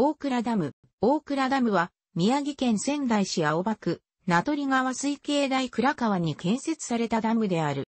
大倉ダム。大倉ダムは、宮城県仙台市青葉区、名取川水系大倉川に建設されたダムである。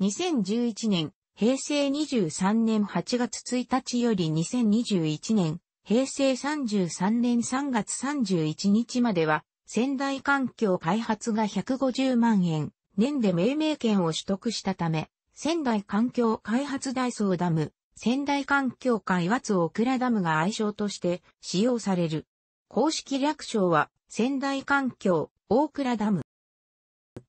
2011年、平成23年8月1日より2021年、平成33年3月31日までは、仙台環境開発が150万円、年で命名権を取得したため、仙台環境開発大層ダム、仙台環境会和津大倉ダムが愛称として使用される。公式略称は仙台環境大倉ダム。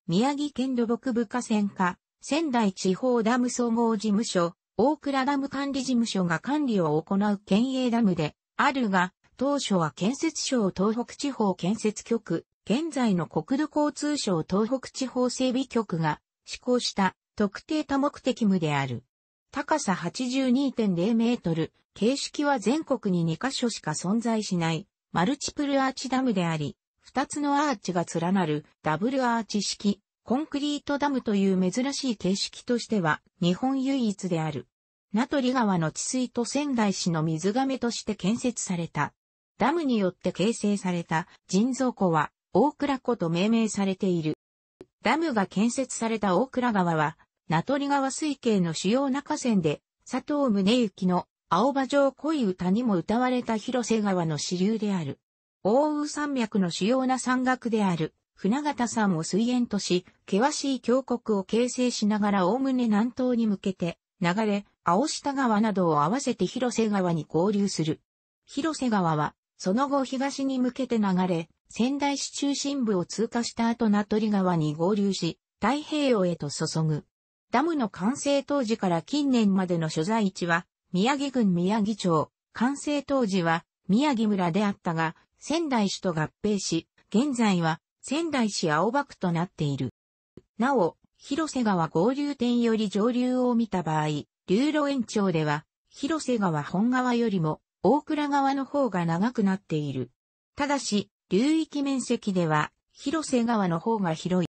宮城県土木部河川課仙台地方ダム総合事務所大倉ダム管理事務所が管理を行う県営ダムであるが、当初は建設省東北地方建設局、現在の国土交通省東北地方整備局が施行した特定多目的無である。高さ82.0メートル、形式は全国に2カ所しか存在しない、マルチプルアーチダムであり、2つのアーチが連なるダブルアーチ式、コンクリートダムという珍しい形式としては、日本唯一である。名取川の治水と仙台市の水亀として建設された。ダムによって形成された人造湖は大倉湖と命名されている。ダムが建設された大倉川は名取川水系の主要な河川で、佐藤宗行の青葉城恋歌にも歌われた広瀬川の支流である。大宇山脈の主要な山岳である、船形山を水源とし、険しい峡谷を形成しながら概ね南東に向けて、流れ、青下川などを合わせて広瀬川に合流する。広瀬川は、その後東に向けて流れ、仙台市中心部を通過した後名取川に合流し、太平洋へと注ぐ。ダムの完成当時から近年までの所在地は、宮城郡宮城町、完成当時は宮城村であったが、仙台市と合併し、現在は仙台市青葉区となっている。なお、広瀬川合流点より上流を見た場合、流路延長では、広瀬川本川よりも大倉川の方が長くなっている。ただし、流域面積では広瀬川の方が広い。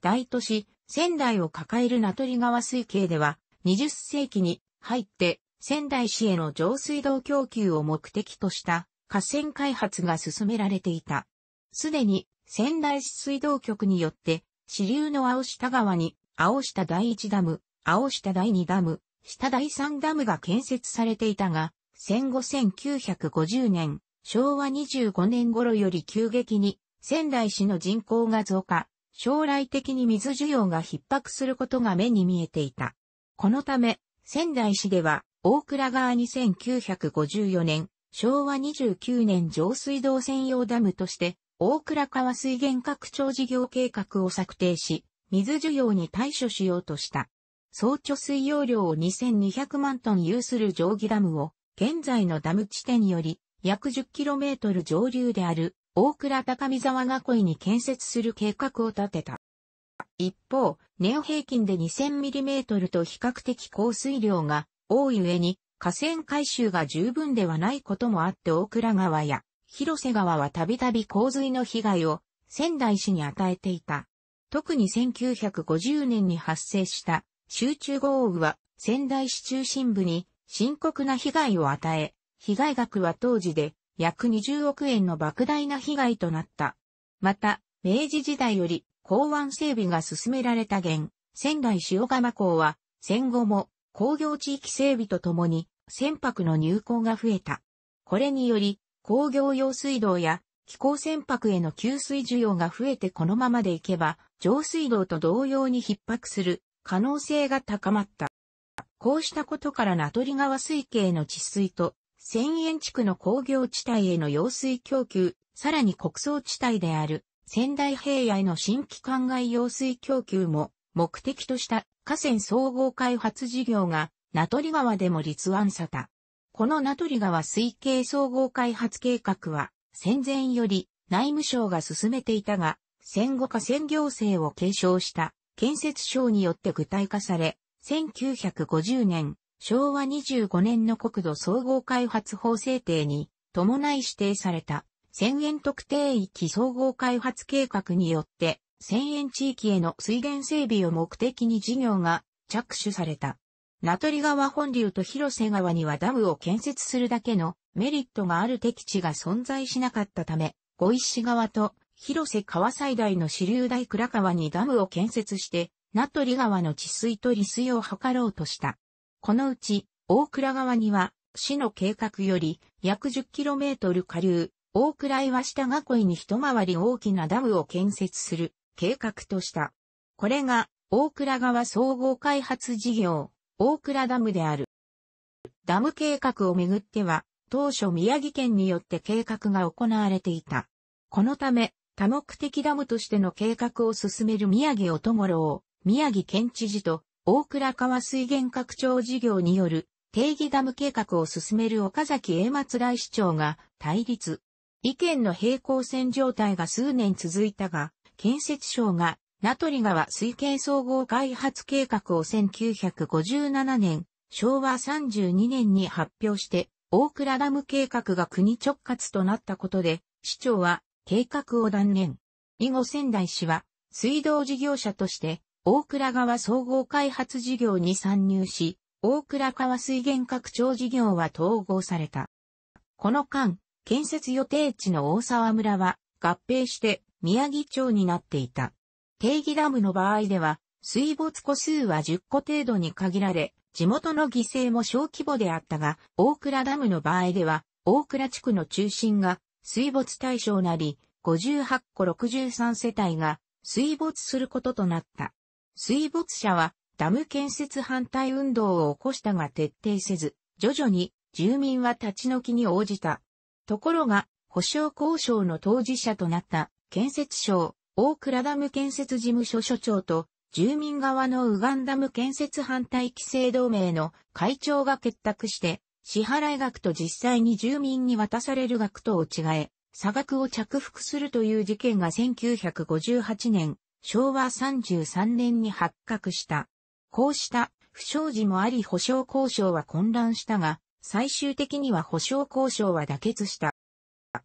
大都市、仙台を抱える名取川水系では、20世紀に入って仙台市への上水道供給を目的とした河川開発が進められていた。すでに仙台市水道局によって支流の青下川に青下第1ダム、青下第2ダム、下第3ダムが建設されていたが、戦後1950年、昭和25年頃より急激に仙台市の人口が増加、将来的に水需要が逼迫することが目に見えていた。このため、仙台市では、大倉川に9 5 4年、昭和29年上水道専用ダムとして、大倉川水源拡張事業計画を策定し、水需要に対処しようとした。総貯水容量を2200万トン有する定規ダムを、現在のダム地点より約 10km 上流である大倉高見沢囲いに建設する計画を立てた。一方、ネオ平均で 2000mm と比較的降水量が多い上に河川回収が十分ではないこともあって大倉川や広瀬川はたびたび洪水の被害を仙台市に与えていた。特に1950年に発生した集中豪雨は仙台市中心部に深刻な被害を与え、被害額は当時で約20億円の莫大な被害となった。また、明治時代より港湾整備が進められた現、仙台塩釜港は、戦後も工業地域整備とともに船舶の入港が増えた。これにより、工業用水道や気候船舶への給水需要が増えてこのままでいけば、上水道と同様に逼迫する可能性が高まった。こうしたことから名取川水系の治水と千円地区の工業地帯への用水供給、さらに国葬地帯である仙台平野への新規灌漑用水供給も目的とした河川総合開発事業が名取川でも立案された。この名取川水系総合開発計画は戦前より内務省が進めていたが、戦後河川行政を継承した建設省によって具体化され、1950年昭和25年の国土総合開発法制定に伴い指定された千円特定域総合開発計画によって千円地域への水源整備を目的に事業が着手された。名取川本流と広瀬川にはダムを建設するだけのメリットがある敵地が存在しなかったため、五石川と広瀬川最大の支流大倉川にダムを建設して、名取川の治水と利水を図ろうとした。このうち、大倉川には、市の計画より約 10km 下流、大倉岩下囲いに一回り大きなダムを建設する計画とした。これが、大倉川総合開発事業、大倉ダムである。ダム計画をめぐっては、当初宮城県によって計画が行われていた。このため、多目的ダムとしての計画を進める宮城もろう、宮城県知事と大倉川水源拡張事業による定義ダム計画を進める岡崎英松大市長が対立。意見の平行線状態が数年続いたが、建設省が名取川水系総合開発計画を1957年、昭和32年に発表して、大倉ダム計画が国直轄となったことで、市長は計画を断念。以後仙台市は水道事業者として大倉川総合開発事業に参入し、大倉川水源拡張事業は統合された。この間、建設予定地の大沢村は合併して宮城町になっていた。定義ダムの場合では、水没個数は10個程度に限られ、地元の犠牲も小規模であったが、大倉ダムの場合では、大倉地区の中心が水没対象なり、58個63世帯が水没することとなった。水没者はダム建設反対運動を起こしたが徹底せず、徐々に住民は立ち退きに応じた。ところが、保証交渉の当事者となった建設省、大倉ダム建設事務所所長と、住民側のウガンダム建設反対規制同盟の会長が結託して、支払額と実際に住民に渡される額とを違え、差額を着服するという事件が1958年昭和33年に発覚した。こうした不祥事もあり保証交渉は混乱したが、最終的には保証交渉は妥結した。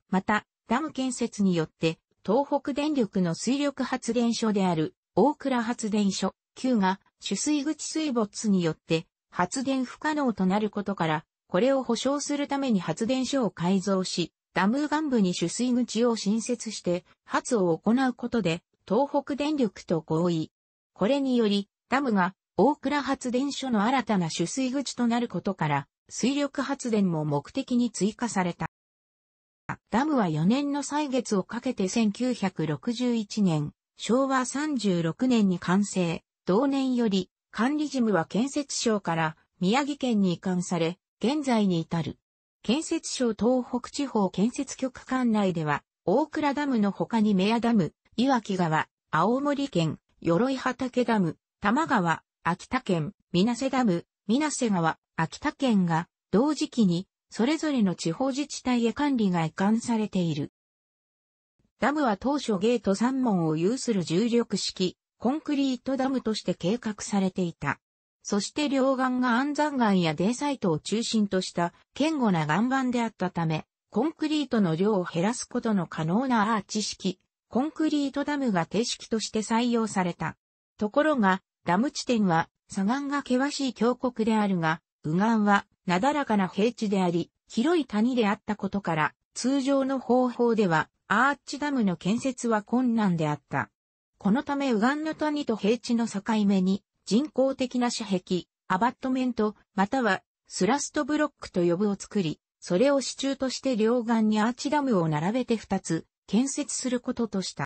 また、ダム建設によって、東北電力の水力発電所である大倉発電所9が取水口水没によって発電不可能となることから、これを保証するために発電所を改造し、ダム岩部に取水口を新設して、発を行うことで、東北電力と合意。これにより、ダムが大倉発電所の新たな取水口となることから、水力発電も目的に追加された。ダムは4年の歳月をかけて1961年、昭和36年に完成。同年より、管理事務は建設省から宮城県に移管され、現在に至る。建設省東北地方建設局管内では、大倉ダムの他にメアダム、岩木川、青森県、鎧畑ダム、玉川、秋田県、水瀬ダム、水瀬川、秋田県が、同時期に、それぞれの地方自治体へ管理が移管されている。ダムは当初ゲート3門を有する重力式、コンクリートダムとして計画されていた。そして両岸が安山岩やデーサイトを中心とした堅固な岩盤であったため、コンクリートの量を減らすことの可能なアーチ式、コンクリートダムが定式として採用された。ところが、ダム地点は、左岸が険しい峡谷であるが、右岸は、なだらかな平地であり、広い谷であったことから、通常の方法では、アーチダムの建設は困難であった。このため右岸の谷と平地の境目に、人工的な遮壁、アバットメント、または、スラストブロックと呼ぶを作り、それを支柱として両岸にアーチダムを並べて2つ、建設することとした。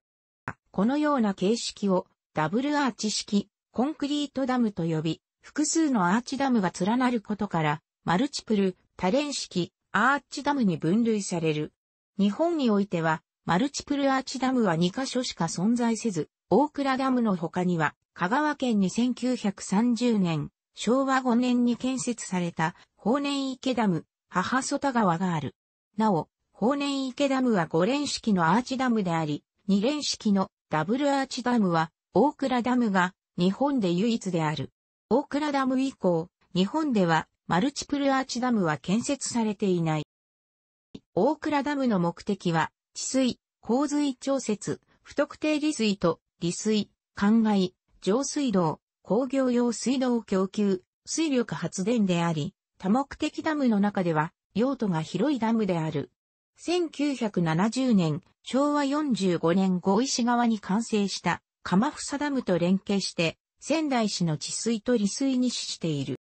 このような形式をダブルアーチ式コンクリートダムと呼び、複数のアーチダムが連なることから、マルチプル多連式アーチダムに分類される。日本においては、マルチプルアーチダムは2カ所しか存在せず、大倉ダムの他には、香川県に1930年、昭和5年に建設された、法然池ダム、母曽田川がある。なお、法然池ダムは5連式のアーチダムであり、2連式のダブルアーチダムは、大倉ダムが日本で唯一である。大倉ダム以降、日本ではマルチプルアーチダムは建設されていない。大倉ダムの目的は、治水、洪水調節、不特定利水と利水、灌漑、上水道、工業用水道供給、水力発電であり、多目的ダムの中では、用途が広いダムである。1970年、昭和45年五石川に完成した釜房ダムと連携して、仙台市の治水と利水に資している。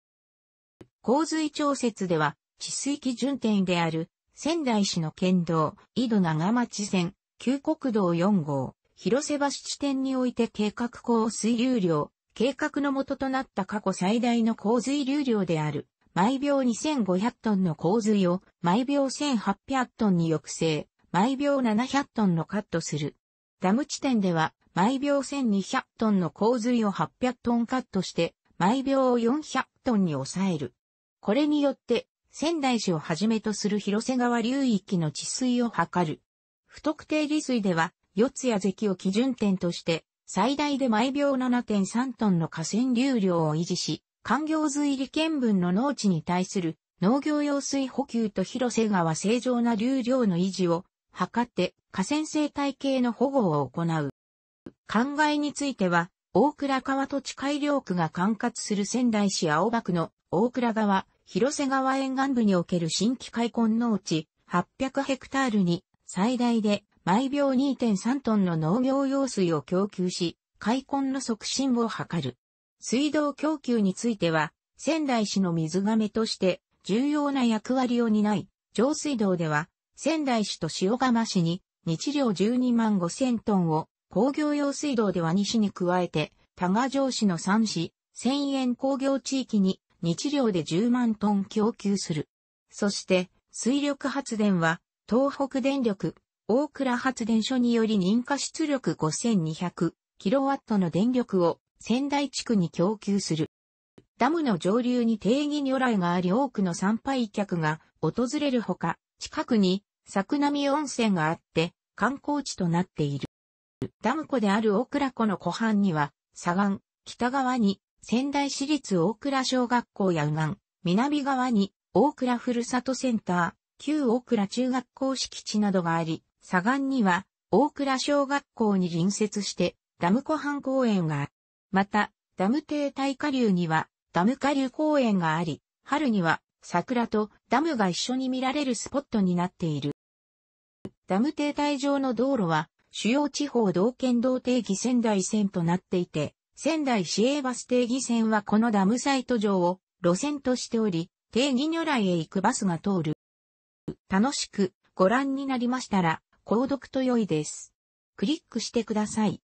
洪水調節では、治水基準点である、仙台市の県道、井戸長町線、旧国道4号、広瀬橋地点において計画高水流量、計画の元となった過去最大の洪水流量である、毎秒2500トンの洪水を毎秒1800トンに抑制、毎秒700トンのカットする。ダム地点では毎秒1200トンの洪水を800トンカットして、毎秒400トンに抑える。これによって、仙台市をはじめとする広瀬川流域の治水を図る。不特定利水では、四谷関を基準点として、最大で毎秒7.3トンの河川流量を維持し、官業水利県分の農地に対する農業用水補給と広瀬川正常な流量の維持を図って河川生態系の保護を行う。考えについては、大倉川土地改良区が管轄する仙台市青葉区の大倉川、広瀬川沿岸部における新規開墾農地800ヘクタールに最大で毎秒2.3トンの農業用水を供給し、開墾の促進を図る。水道供給については、仙台市の水亀として重要な役割を担い、上水道では、仙台市と塩釜市に日量12万5千トンを、工業用水道では西に加えて、多賀城市の3市、千円工業地域に日量で10万トン供給する。そして、水力発電は、東北電力、大倉発電所により認可出力5200キロワットの電力を仙台地区に供給する。ダムの上流に定義如来があり多くの参拝客が訪れるほか、近くに桜波温泉があって観光地となっている。ダム湖である大倉湖の湖畔には、左岸、北側に仙台市立大倉小学校や右岸、南側に大倉ふるさとセンター、旧大倉中学校敷地などがあり、左岸には大倉小学校に隣接してダム湖畔公園がある。また、ダム停滞下流には、ダム下流公園があり、春には、桜とダムが一緒に見られるスポットになっている。ダム停滞上の道路は、主要地方道県道定義仙台線となっていて、仙台市営バス定義線はこのダムサイト上を路線としており、定義如来へ行くバスが通る。楽しくご覧になりましたら、購読と良いです。クリックしてください。